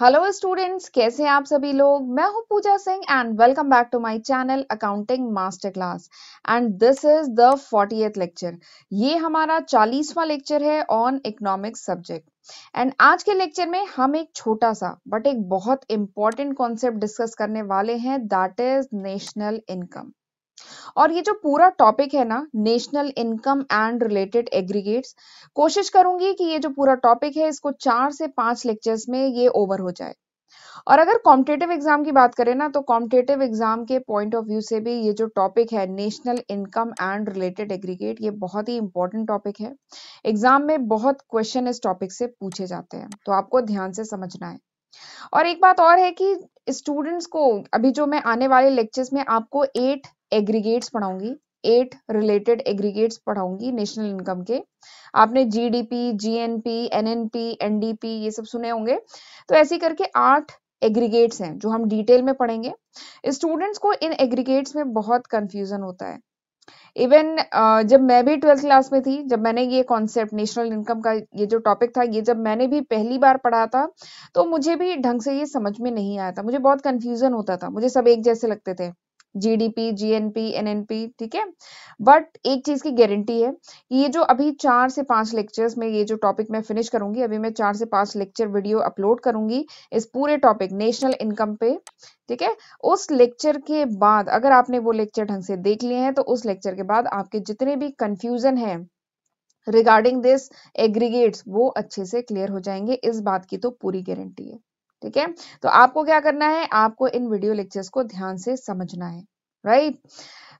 Hello students कैसे हैं आप सभी लोग मैं हूं Pooja Singh and welcome back to my channel accounting master class and this is the forty lecture ये हमारा चालीसवां लेक्चर है ऑन इकोनॉमिक्स सब्जेक्ट एंड आज के लेक्चर में हम एक छोटा सा बट एक बहुत इंपॉर्टेंट कॉन्सेप्ट डिस्कस करने वाले हैं दैट इज नेशनल इनकम और ये जो पूरा टॉपिक है ना national income and related aggregates कोशिश करूंगी कि ये जो पूरा टॉपिक है इसको चार से पांच लेक्चर्स में ये ओवर हो जाए और अगर कॉम्पिटेटिव एग्जाम की बात करें ना तो कॉम्पिटेटिव एग्जाम के पॉइंट ऑफ व्यू से भी ये जो टॉपिक है national income and related aggregate ये बहुत ही इंपॉर्टेंट टॉपिक है एग्जाम में बहुत क्वेश्चन इस टॉपिक से पूछे जाते हैं तो आपको ध्यान से समझना है और एक बात और है कि स्टूडेंट्स को अभी जो मैं आने वाले लेक्चर्स में आपको एट एग्रीगेट्स पढ़ाऊंगी एट रिलेटेड एग्रीगेट्स पढ़ाऊंगी नेशनल इनकम के आपने जीडीपी जीएनपी एनएनपी एनडीपी ये सब सुने होंगे तो ऐसे करके आठ एग्रीगेट्स हैं जो हम डिटेल में पढ़ेंगे स्टूडेंट्स को इन एग्रीगेट्स में बहुत कंफ्यूजन होता है इवन uh, जब मैं भी ट्वेल्थ क्लास में थी जब मैंने ये कॉन्सेप्ट नेशनल इनकम का ये जो टॉपिक था ये जब मैंने भी पहली बार पढ़ा था तो मुझे भी ढंग से ये समझ में नहीं आया था मुझे बहुत कंफ्यूजन होता था मुझे सब एक जैसे लगते थे जीडीपी जीएनपी एनएनपी ठीक है बट एक चीज की गारंटी है कि ये जो अभी चार से पांच लेक्चर्स में ये जो टॉपिक मैं फिनिश करूंगी अभी मैं चार से पांच लेक्चर वीडियो अपलोड करूंगी इस पूरे टॉपिक नेशनल इनकम पे ठीक है उस लेक्चर के बाद अगर आपने वो लेक्चर ढंग से देख लिए हैं तो उस लेक्चर के बाद आपके जितने भी कंफ्यूजन है रिगार्डिंग दिस एग्रीगेट्स वो अच्छे से क्लियर हो जाएंगे इस बात की तो पूरी गारंटी है ठीक है तो आपको क्या करना है आपको इन वीडियो लेक्चर्स को ध्यान से समझना है राइट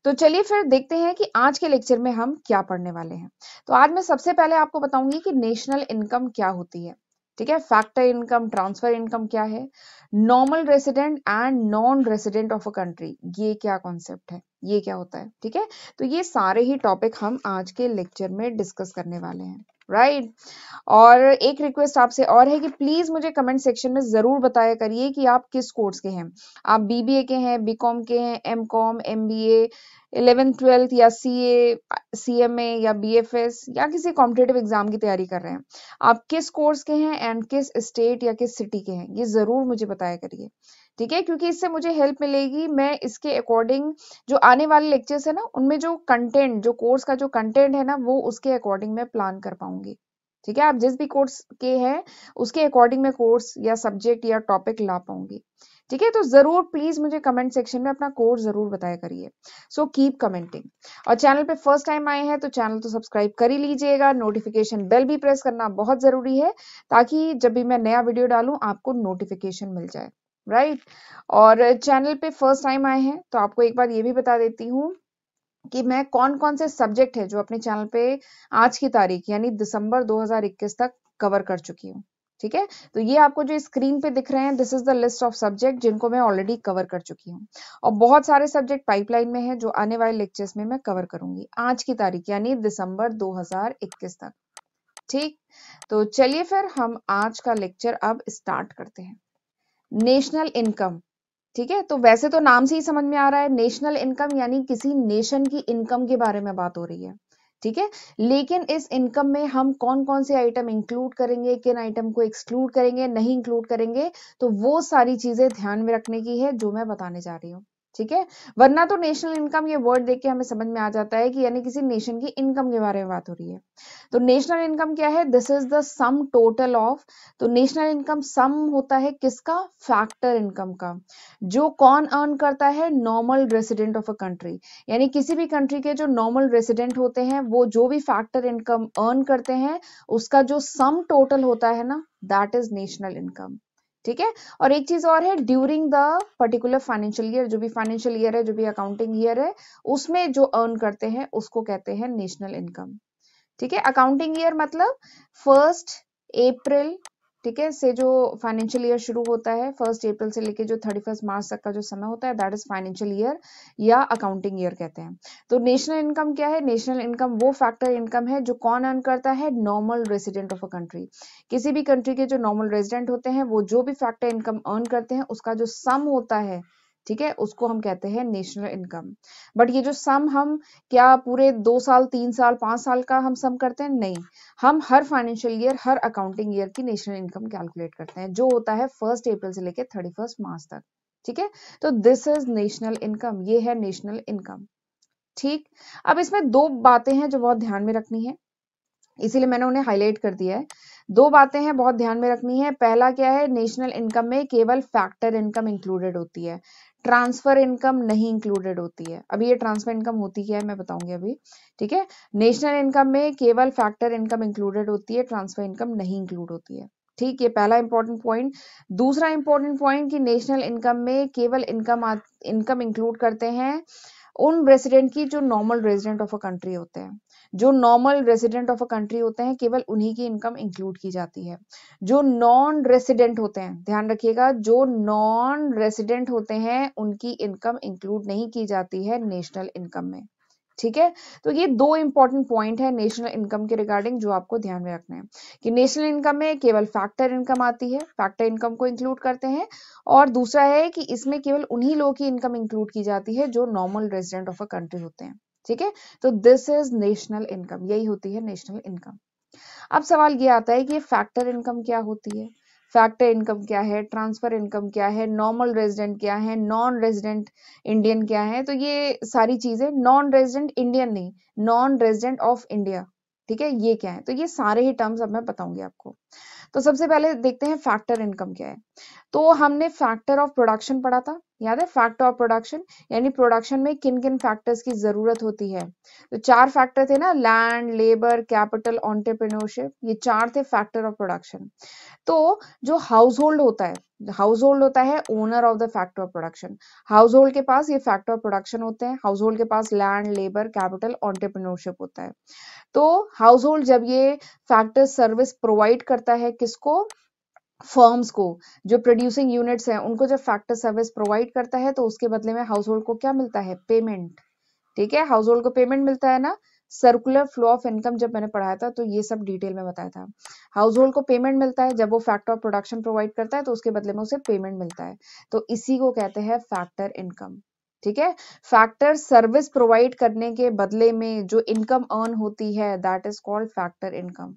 तो चलिए फिर देखते हैं कि आज के लेक्चर में हम क्या पढ़ने वाले हैं तो आज मैं सबसे पहले आपको बताऊंगी कि नेशनल इनकम क्या होती है ठीक है फैक्टर इनकम ट्रांसफर इनकम क्या है normal resident and non resident of a country ये क्या कॉन्सेप्ट है ये क्या होता है ठीक है तो ये सारे ही टॉपिक हम आज के लेक्चर में डिस्कस करने वाले हैं राइट right? और एक रिक्वेस्ट आपसे और है कि प्लीज मुझे कमेंट सेक्शन में जरूर बताया करिए कि आप किस कोर्स के हैं आप बीबीए के हैं बीकॉम के हैं M Com M B A eleventh twelfth या C A C M A या बी एफ एस या किसी कॉम्पिटेटिव एग्जाम की तैयारी कर रहे हैं आप किस कोर्स के हैं एंड किस स्टेट या किस सिटी के हैं ये जरूर मुझे बताया करिए ठीक है क्योंकि इससे मुझे हेल्प मिलेगी मैं इसके अकॉर्डिंग जो आने वाले लेक्चर्स है ना उनमें जो कंटेंट जो कोर्स का जो कंटेंट है ना वो उसके अकॉर्डिंग मैं प्लान कर पाऊंगी ठीक है आप जिस भी कोर्स के हैं उसके अकॉर्डिंग मैं कोर्स या सब्जेक्ट या टॉपिक ला पाऊंगी ठीक है तो जरूर प्लीज मुझे कमेंट सेक्शन में अपना कोर्स जरूर बताया करिए सो कीप कमेंटिंग और चैनल पे फर्स्ट टाइम आए हैं तो चैनल तो सब्सक्राइब कर ही लीजिएगा नोटिफिकेशन बेल भी प्रेस करना बहुत जरूरी है ताकि जब भी मैं नया वीडियो डालूं आपको नोटिफिकेशन मिल जाए राइट और चैनल पे फर्स्ट टाइम आए हैं तो आपको एक बार ये भी बता देती हूँ कि मैं कौन कौन से सब्जेक्ट है जो अपने चैनल पे आज की तारीख यानी दिसंबर 2021 तक कवर कर चुकी हूँ ठीक है तो ये आपको जो स्क्रीन पे दिख रहे हैं this is the list of subject जिनको मैं ऑलरेडी कवर कर चुकी हूँ और बहुत सारे सब्जेक्ट पाइपलाइन में है जो आने वाले लेक्चर्स में मैं कवर करूंगी आज की तारीख यानी दिसंबर 2021 तक ठीक तो चलिए फिर हम आज का लेक्चर अब स्टार्ट करते हैं नेशनल इनकम ठीक है तो वैसे तो नाम से ही समझ में आ रहा है नेशनल इनकम यानी किसी नेशन की इनकम के बारे में बात हो रही है ठीक है लेकिन इस इनकम में हम कौन कौन से आइटम इंक्लूड करेंगे किन आइटम को एक्सक्लूड करेंगे नहीं इंक्लूड करेंगे तो वो सारी चीजें ध्यान में रखने की है जो मैं बताने जा रही हूँ ठीक है वरना तो नेशनल इनकम ये वर्ड देख के हमें समझ में आ जाता है कि यानी किसी नेशन की इनकम के बारे में बात हो रही है तो नेशनल इनकम क्या है this is the sum total of तो नेशनल इनकम सम होता है किसका फैक्टर इनकम का जो कौन अर्न करता है normal resident of a country यानी किसी भी कंट्री के जो नॉर्मल रेसिडेंट होते हैं वो जो भी फैक्टर इनकम अर्न करते हैं उसका जो सम टोटल होता है ना दैट इज नेशनल इनकम ठीक है और एक चीज और है during the particular financial year जो भी फाइनेंशियल ईयर है जो भी अकाउंटिंग ईयर है उसमें जो अर्न करते हैं उसको कहते हैं नेशनल इनकम ठीक है अकाउंटिंग ईयर मतलब फर्स्ट अप्रैल ठीक है से जो फाइनेंशियल ईयर शुरू होता है फर्स्ट अप्रैल से लेके जो थर्टी फर्स्ट मार्च तक का जो समय होता है दैट इज फाइनेंशियल ईयर या अकाउंटिंग ईयर कहते हैं तो नेशनल इनकम क्या है नेशनल इनकम वो फैक्टर इनकम है जो कौन अर्न करता है normal resident of a country किसी भी कंट्री के जो नॉर्मल रेजिडेंट होते हैं वो जो भी फैक्टर इनकम अर्न करते हैं उसका जो सम होता है ठीक है उसको हम कहते हैं नेशनल इनकम बट ये जो सम हम क्या पूरे दो साल तीन साल पांच साल का हम सम करते हैं नहीं हम हर फाइनेंशियल ईयर हर अकाउंटिंग ईयर की नेशनल इनकम कैलकुलेट करते हैं जो होता है फर्स्ट अप्रैल से लेकर थर्टी फर्स्ट मार्च तक ठीक है तो दिस इज नेशनल इनकम ये है नेशनल इनकम ठीक अब इसमें दो बातें हैं जो बहुत ध्यान में रखनी है इसीलिए मैंने उन्हें हाईलाइट कर दिया है दो बातें हैं बहुत ध्यान में रखनी है पहला क्या है नेशनल इनकम में केवल फैक्टर इनकम इंक्लूडेड होती है ट्रांसफर इनकम नहीं इंक्लूडेड होती है अभी ये ट्रांसफर इनकम होती क्या है मैं बताऊंगी अभी ठीक है नेशनल इनकम में केवल फैक्टर इनकम इंक्लूडेड होती है ट्रांसफर इनकम नहीं इंक्लूड होती है ठीक ये पहला इंपॉर्टेंट पॉइंट दूसरा इंपॉर्टेंट पॉइंट कि नेशनल इनकम में केवल इनकम इनकम इंक्लूड करते हैं उन रेसिडेंट की जो normal resident of a country होते हैं जो normal resident of a country होते हैं केवल उन्हीं की इनकम इंक्लूड की जाती है जो नॉन रेसिडेंट होते हैं ध्यान रखिएगा जो नॉन रेसिडेंट होते हैं उनकी इनकम इंक्लूड नहीं की जाती है नेशनल इनकम में ठीक है तो ये दो इंपॉर्टेंट पॉइंट है नेशनल इनकम के रिगार्डिंग जो आपको ध्यान में रखना है कि नेशनल इनकम में केवल फैक्टर इनकम आती है फैक्टर इनकम को इंक्लूड करते हैं और दूसरा है कि इसमें केवल उन्हीं लोगों की इनकम इंक्लूड की जाती है जो normal resident of a country होते हैं ठीक है तो दिस इज नेशनल इनकम यही होती है नेशनल इनकम अब सवाल ये आता है कि फैक्टर इनकम क्या होती है फैक्टर इनकम क्या है ट्रांसफर इनकम क्या है नॉर्मल रेजिडेंट क्या है नॉन रेजिडेंट इंडियन क्या है तो ये सारी चीजें नॉन रेजिडेंट इंडियन नहीं नॉन रेजिडेंट ऑफ इंडिया ठीक है ये क्या है तो ये सारे ही टर्म्स अब मैं बताऊंगी आपको तो सबसे पहले देखते हैं फैक्टर इनकम क्या है तो हमने फैक्टर ऑफ प्रोडक्शन पढ़ा था याद है फैक्टर ऑफ प्रोडक्शन यानी प्रोडक्शन में किन किन फैक्टर्स की जरूरत होती है तो चार फैक्टर थे ना लैंड लेबर कैपिटल ऑन्टरप्रिनोरशिप ये चार थे फैक्टर ऑफ प्रोडक्शन तो जो हाउस होल्ड होता है हाउस होल्ड होता है owner of the factor of production household के पास ये फैक्टर ऑफ प्रोडक्शन होते हैं हाउस होल्ड के पास लैंड लेबर कैपिटल ऑन्टरप्रिनोरशिप होता है तो हाउस होल्ड जब ये फैक्टर सर्विस प्रोवाइड करता है किसको फर्म्स को जो प्रोड्यूसिंग यूनिट्स हैं उनको जब फैक्टर सर्विस प्रोवाइड करता है तो उसके बदले में हाउस होल्ड को क्या मिलता है पेमेंट ठीक है हाउस होल्ड को पेमेंट मिलता है ना सर्कुलर फ्लो ऑफ इनकम जब मैंने पढ़ाया था तो ये सब डिटेल में बताया था हाउस होल्ड को पेमेंट मिलता है जब वो फैक्टर ऑफ प्रोडक्शन प्रोवाइड करता है तो उसके बदले में उसे पेमेंट मिलता है तो इसी को कहते हैं फैक्टर इनकम ठीक है फैक्टर सर्विस प्रोवाइड करने के बदले में जो इनकम अर्न होती है that is called factor income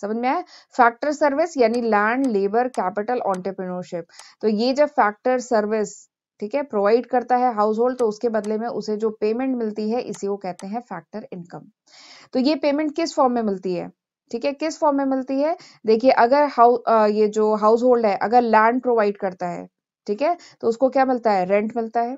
समझ में आया फैक्टर सर्विस यानी लैंड लेबर कैपिटल ऑन्टरप्रिनोरशिप तो ये जब फैक्टर सर्विस ठीक है प्रोवाइड करता है हाउस होल्ड तो उसके बदले में उसे जो पेमेंट मिलती है इसी को कहते हैं फैक्टर इनकम तो ये पेमेंट किस फॉर्म में मिलती है ठीक है किस फॉर्म में मिलती है देखिए अगर हाउ ये जो हाउस होल्ड है अगर लैंड प्रोवाइड करता है ठीक है तो उसको क्या मिलता है रेंट मिलता है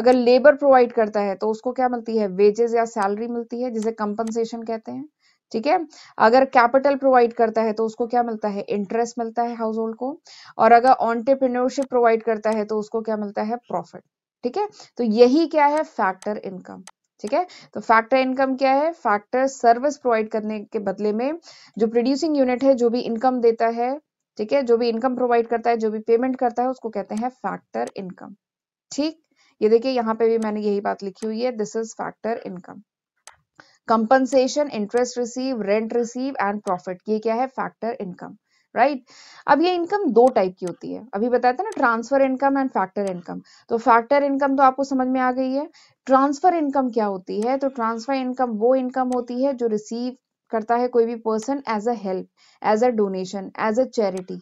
अगर लेबर प्रोवाइड करता है तो उसको क्या मिलती है वेजेस या सैलरी मिलती है जिसे कंपनसेशन कहते हैं ठीक है अगर कैपिटल प्रोवाइड करता है तो उसको क्या मिलता है इंटरेस्ट मिलता है हाउस होल्ड को और अगर ऑन्टरप्रिन्योरशिप प्रोवाइड करता है तो उसको क्या मिलता है प्रॉफिट ठीक है तो यही क्या है फैक्टर इनकम ठीक है तो फैक्टर इनकम क्या है फैक्टर सर्विस प्रोवाइड करने के बदले में जो प्रोड्यूसिंग यूनिट है जो भी इनकम देता है ठीक है जो भी इनकम प्रोवाइड करता है जो भी पेमेंट करता है उसको कहते हैं फैक्टर इनकम ठीक ये देखिए यहाँ पे भी मैंने यही बात लिखी हुई है this is factor income compensation interest receive rent receive and profit ये क्या है फैक्टर इनकम राइट अब ये इनकम दो टाइप की होती है अभी बताया था ना transfer income and factor income तो फैक्टर इनकम तो आपको समझ में आ गई है ट्रांसफर इनकम क्या होती है तो ट्रांसफर इनकम वो इनकम होती है जो रिसीव करता है कोई भी person as a help as a donation as a charity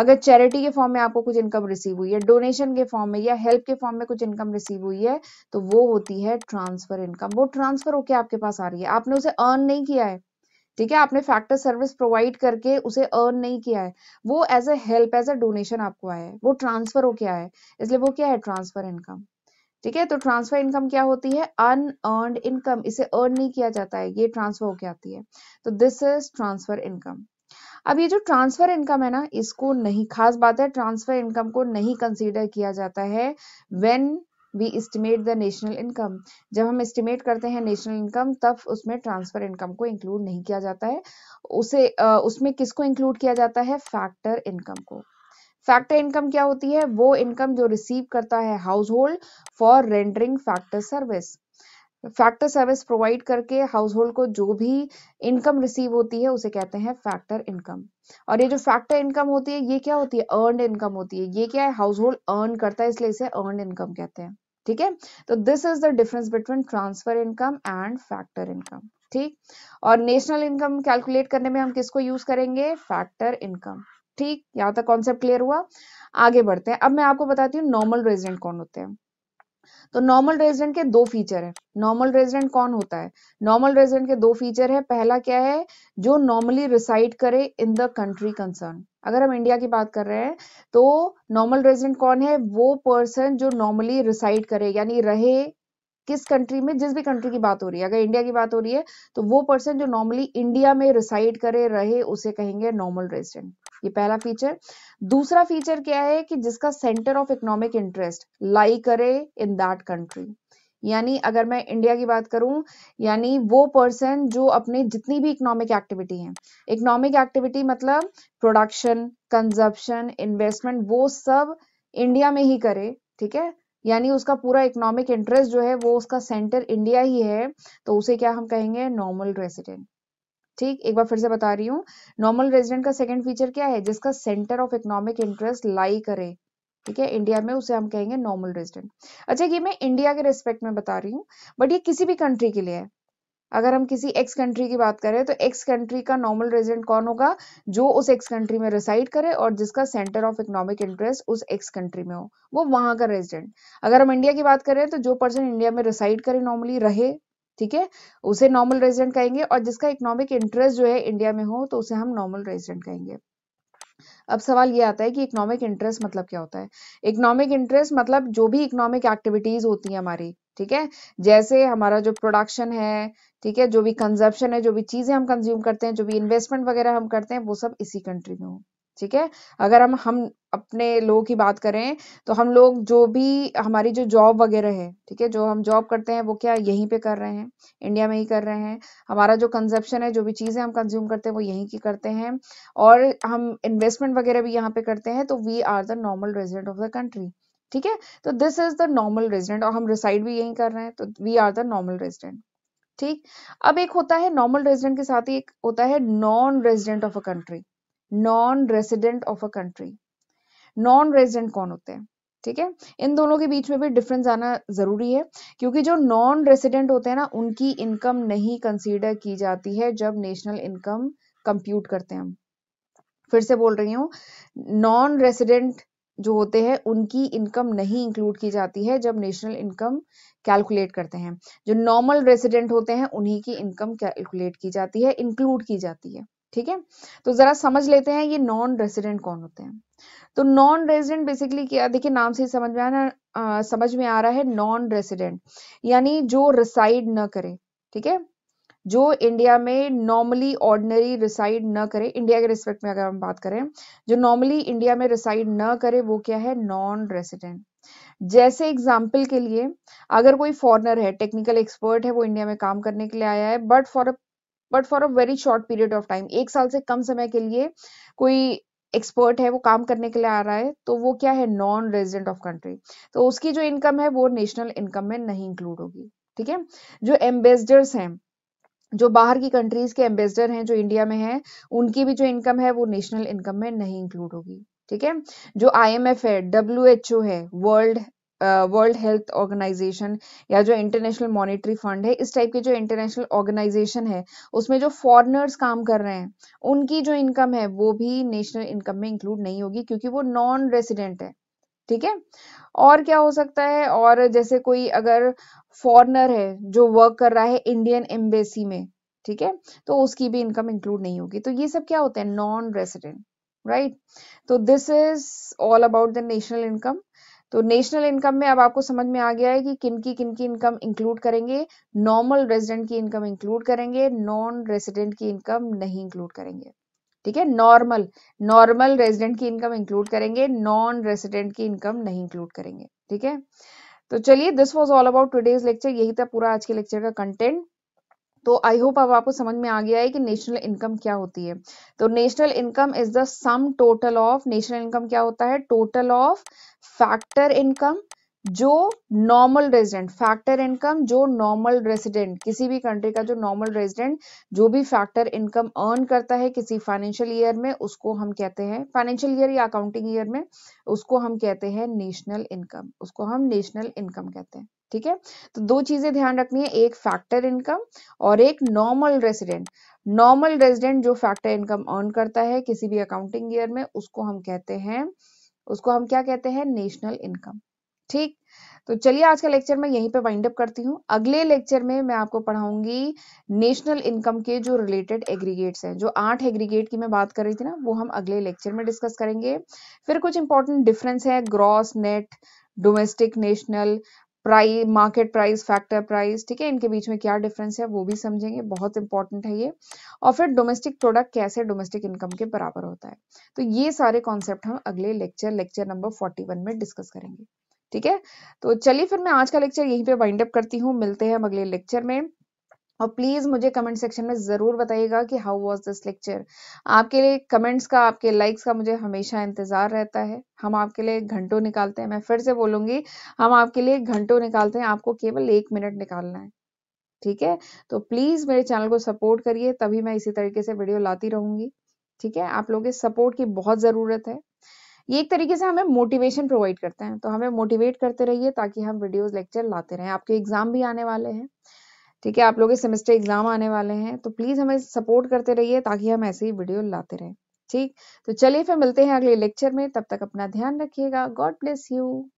अगर चैरिटी के फॉर्म में आपको कुछ इनकम रिसीव हुई है डोनेशन के फॉर्म में या हेल्प के फॉर्म में कुछ इनकम रिसीव हुई है तो वो होती है ट्रांसफर इनकम वो ट्रांसफर होके आपके पास आ रही है आपने उसे अर्न नहीं किया है ठीक है आपने फैक्टर सर्विस प्रोवाइड करके उसे अर्न नहीं किया है वो as a help as a donation आपको आया है वो ट्रांसफर होके आया है इसलिए वो क्या है ट्रांसफर इनकम ठीक है तो ट्रांसफर इनकम क्या होती है अर्न इनकम इसे अर्न नहीं किया जाता है ये ट्रांसफर होके आती है तो दिस इज ट्रांसफर इनकम अब ये जो ट्रांसफर इनकम है ना इसको नहीं खास बात है ट्रांसफर इनकम को नहीं कंसीडर किया जाता है when we estimate the national income जब हम एस्टिमेट करते हैं नेशनल इनकम तब उसमें ट्रांसफर इनकम को इंक्लूड नहीं किया जाता है उसे उसमें किसको इंक्लूड किया जाता है फैक्टर इनकम को फैक्टर इनकम क्या होती है वो इनकम जो रिसीव करता है household for rendering factor service factor service provide करके हाउस होल्ड को जो भी इनकम रिसीव होती है उसे कहते हैं फैक्टर इनकम और ये जो फैक्टर इनकम होती है ये क्या होती है अर्न इनकम होती है ये क्या है हाउस होल्ड अर्न करता है इसलिए इसे अर्न इनकम कहते हैं ठीक है तो this is the difference between transfer income and factor income ठीक और नेशनल इनकम कैलकुलेट करने में हम किसको यूज करेंगे फैक्टर इनकम ठीक यहाँ तक कॉन्सेप्ट क्लियर हुआ आगे बढ़ते हैं अब मैं आपको बताती हूँ नॉर्मल रेजिडेंट कौन होते हैं तो नॉर्मल रेजिडेंट के दो फीचर है नॉर्मल रेजिडेंट कौन होता है नॉर्मल रेजिडेंट के दो फीचर है पहला क्या है जो नॉर्मली रिसाइड करे इन द कंट्री कंसर्न अगर हम इंडिया की बात कर रहे हैं तो नॉर्मल रेजिडेंट कौन है वो पर्सन जो नॉर्मली रिसाइड करे यानी रहे किस कंट्री में जिस भी कंट्री की बात हो रही है अगर इंडिया की बात हो रही है तो वो पर्सन जो नॉर्मली इंडिया में रिसाइड करे रहे उसे कहेंगे नॉर्मल रेजिडेंट ये पहला फीचर दूसरा फीचर क्या है कि जिसका centre of economic interest lie करे इन दैट कंट्री यानी अगर मैं इंडिया की बात करूं यानी वो पर्सन जो अपने जितनी भी इकोनॉमिक एक्टिविटी है इकोनॉमिक एक्टिविटी मतलब प्रोडक्शन कंजप्शन इन्वेस्टमेंट वो सब इंडिया में ही करे ठीक है यानी उसका पूरा इकोनॉमिक इंटरेस्ट जो है वो उसका सेंटर इंडिया ही है तो उसे क्या हम कहेंगे नॉर्मल रेसिडेंट ठीक एक बार फिर से बता रही हूँ नॉर्मल रेजिडेंट का सेकेंड फीचर क्या है जिसका centre of economic interest lie करे ठीक है इंडिया में उसे हम कहेंगे नॉर्मल रेजिडेंट अच्छा ये मैं इंडिया के रिस्पेक्ट में बता रही हूँ बट ये किसी भी कंट्री के लिए है अगर हम किसी एक्स कंट्री की बात करें तो एक्स कंट्री का नॉर्मल रेजिडेंट कौन होगा जो उस एक्स कंट्री में रिसाइड करे और जिसका सेंटर ऑफ इकोनॉमिक इंटरेस्ट उस एक्स कंट्री में हो वो वहां का रेजिडेंट अगर हम इंडिया की बात करें तो जो पर्सन इंडिया में रिसाइड करे नॉर्मली रहे ठीक है उसे नॉर्मल रेजिडेंट कहेंगे और जिसका इकोनॉमिक इंटरेस्ट जो है इंडिया में हो तो उसे हम नॉर्मल रेजिडेंट कहेंगे अब सवाल ये आता है कि इकोनॉमिक इंटरेस्ट मतलब क्या होता है इकोनॉमिक इंटरेस्ट मतलब जो भी इकोनॉमिक एक्टिविटीज होती है हमारी ठीक है जैसे हमारा जो प्रोडक्शन है ठीक है जो भी कंजप्शन है जो भी चीजें हम कंज्यूम करते हैं जो भी इन्वेस्टमेंट वगैरह हम करते हैं वो सब इसी कंट्री में हो ठीक है अगर हम हम अपने लोगों की बात करें तो हम लोग जो भी हमारी जो जॉब वगैरह है ठीक है जो हम जॉब करते हैं वो क्या यहीं पे कर रहे हैं इंडिया में ही कर रहे हैं हमारा जो कंजप्शन है जो भी चीज़ें हम कंज्यूम करते हैं वो यहीं की करते हैं और हम इन्वेस्टमेंट वगैरह भी यहाँ पे करते हैं तो we are the normal resident of the country ठीक है तो this is the normal resident और हम रिसाइड भी यहीं कर रहे हैं तो we are the normal resident ठीक अब एक होता है नॉर्मल रेजिडेंट के साथ ही एक होता है non resident of a country non resident of a country non resident कौन होते हैं ठीक है इन दोनों के बीच में भी डिफरेंस आना जरूरी है क्योंकि जो नॉन रेसिडेंट होते हैं ना उनकी इनकम नहीं कंसीडर की जाती है जब नेशनल इनकम कंप्यूट करते हैं हम फिर से बोल रही हूँ नॉन रेसिडेंट जो होते हैं उनकी इनकम नहीं इंक्लूड की जाती है जब नेशनल इनकम कैलकुलेट करते हैं जो नॉर्मल रेसिडेंट होते हैं उन्हीं की इनकम कैलकुलेट की जाती है इंक्लूड की जाती है ठीक है तो जरा समझ लेते हैं ये नॉन रेजिडेंट कौन होते हैं तो नॉन रेजिडेंट बेसिकली क्या देखिए नाम से समझ में आना समझ में आ रहा है नॉन रेजिडेंट यानी जो रिसाइड न करे ठीक है जो इंडिया में नॉर्मली ऑर्डनरी रिसाइड न करे इंडिया के रिस्पेक्ट में अगर हम बात करें जो नॉर्मली इंडिया में रिसाइड न करे वो क्या है नॉन रेसिडेंट जैसे एग्जाम्पल के लिए अगर कोई फॉरनर है टेक्निकल एक्सपर्ट है वो इंडिया में काम करने के लिए आया है but for a but for a very short period of time एक साल से कम समय के लिए कोई एक्सपर्ट है वो काम करने के लिए आ रहा है तो वो क्या है नॉन रेजिडेंट ऑफ कंट्री तो उसकी जो इनकम है वो नेशनल इनकम में नहीं इंक्लूड होगी ठीक है जो एम्बेसडर्स हैं जो बाहर की कंट्रीज के एम्बेसडर हैं जो इंडिया में हैं उनकी भी जो इनकम है वो नेशनल इनकम में नहीं इंक्लूड होगी ठीक है जो एफ है ओ है वर्ल्ड वर्ल्ड हेल्थ ऑर्गेनाइजेशन या जो इंटरनेशनल मॉनिटरी फंड है इस टाइप के जो इंटरनेशनल ऑर्गेनाइजेशन है उसमें जो फॉरनर्स काम कर रहे हैं उनकी जो इनकम है वो भी नेशनल इनकम में इंक्लूड नहीं होगी क्योंकि वो नॉन रेसिडेंट है ठीक है और क्या हो सकता है और जैसे कोई अगर फॉरनर है जो वर्क कर रहा है इंडियन एम्बेसी में ठीक है तो उसकी भी इनकम इंक्लूड नहीं होगी तो ये सब क्या होता है नॉन रेसिडेंट राइट तो this is all about the national income तो नेशनल इनकम में अब आपको समझ में आ गया है कि किन की किन की इनकम इंक्लूड करेंगे नॉर्मल रेजिडेंट की इनकम इंक्लूड करेंगे नॉन रेजिडेंट की इनकम नहीं इंक्लूड करेंगे ठीक है नॉर्मल नॉर्मल रेजिडेंट की इनकम इंक्लूड करेंगे नॉन रेजिडेंट की इनकम नहीं इंक्लूड करेंगे ठीक है तो चलिए this was all about today's lecture यही था पूरा आज के लेक्चर का कंटेंट तो आई होप अब आपको समझ में आ गया है कि नेशनल इनकम क्या होती है तो national income is the sum total of national income क्या होता है टोटल ऑफ फैक्टर इनकम जो नॉर्मल रेजिडेंट फैक्टर इनकम जो नॉर्मल रेजिडेंट किसी भी कंट्री का जो नॉर्मल रेजिडेंट जो भी फैक्टर इनकम अर्न करता है किसी फाइनेंशियल ईयर में उसको हम कहते हैं फाइनेंशियल ईयर या अकाउंटिंग ईयर में उसको हम कहते हैं नेशनल इनकम उसको हम नेशनल इनकम कहते हैं ठीक है तो दो चीजें ध्यान रखनी है एक फैक्टर इनकम और एक नॉर्मल रेसिडेंट नॉर्मल रेजिडेंट जो फैक्टर इनकम अर्न करता है किसी भी अकाउंटिंग ईयर में उसको हम कहते हैं उसको हम क्या कहते हैं नेशनल इनकम ठीक तो चलिए आज का लेक्चर मैं यहीं पे वाइंड अप करती हूँ अगले लेक्चर में मैं आपको पढ़ाऊंगी नेशनल इनकम के जो रिलेटेड एग्रीगेट्स हैं जो आठ एग्रीगेट की मैं बात कर रही थी ना वो हम अगले लेक्चर में डिस्कस करेंगे फिर कुछ इंपॉर्टेंट डिफरेंस है gross net domestic national price market price factor price ठीक है इनके बीच में क्या डिफरेंस है वो भी समझेंगे बहुत इंपॉर्टेंट है ये और फिर डोमेस्टिक प्रोडक्ट कैसे डोमेस्टिक इनकम के बराबर होता है तो ये सारे कॉन्सेप्ट हम अगले lecture lecture number forty one में डिस्कस करेंगे ठीक है तो चलिए फिर मैं आज का लेक्चर यहीं पे वाइंड अप करती हूँ मिलते हैं हम अगले लेक्चर में और प्लीज़ मुझे कमेंट सेक्शन में ज़रूर बताइएगा कि हाउ वॉज दिस लेक्चर आपके लिए कमेंट्स का आपके लाइक्स का मुझे हमेशा इंतज़ार रहता है हम आपके लिए घंटों निकालते हैं मैं फिर से बोलूंगी हम आपके लिए घंटों निकालते हैं आपको केवल एक मिनट निकालना है ठीक है तो प्लीज़ मेरे चैनल को सपोर्ट करिए तभी मैं इसी तरीके से वीडियो लाती रहूंगी ठीक है आप लोगों के सपोर्ट की बहुत ज़रूरत है ये एक तरीके से हमें मोटिवेशन प्रोवाइड करते हैं तो हमें मोटिवेट करते रहिए ताकि हम वीडियोस लेक्चर लाते रहें आपके एग्जाम भी आने वाले हैं ठीक है आप लोग सेमेस्टर एग्जाम आने वाले हैं तो प्लीज हमें सपोर्ट करते रहिए ताकि हम ऐसे ही वीडियो लाते रहें ठीक तो चलिए फिर मिलते हैं अगले लेक्चर में तब तक अपना ध्यान रखिएगा गॉड ब्लेस यू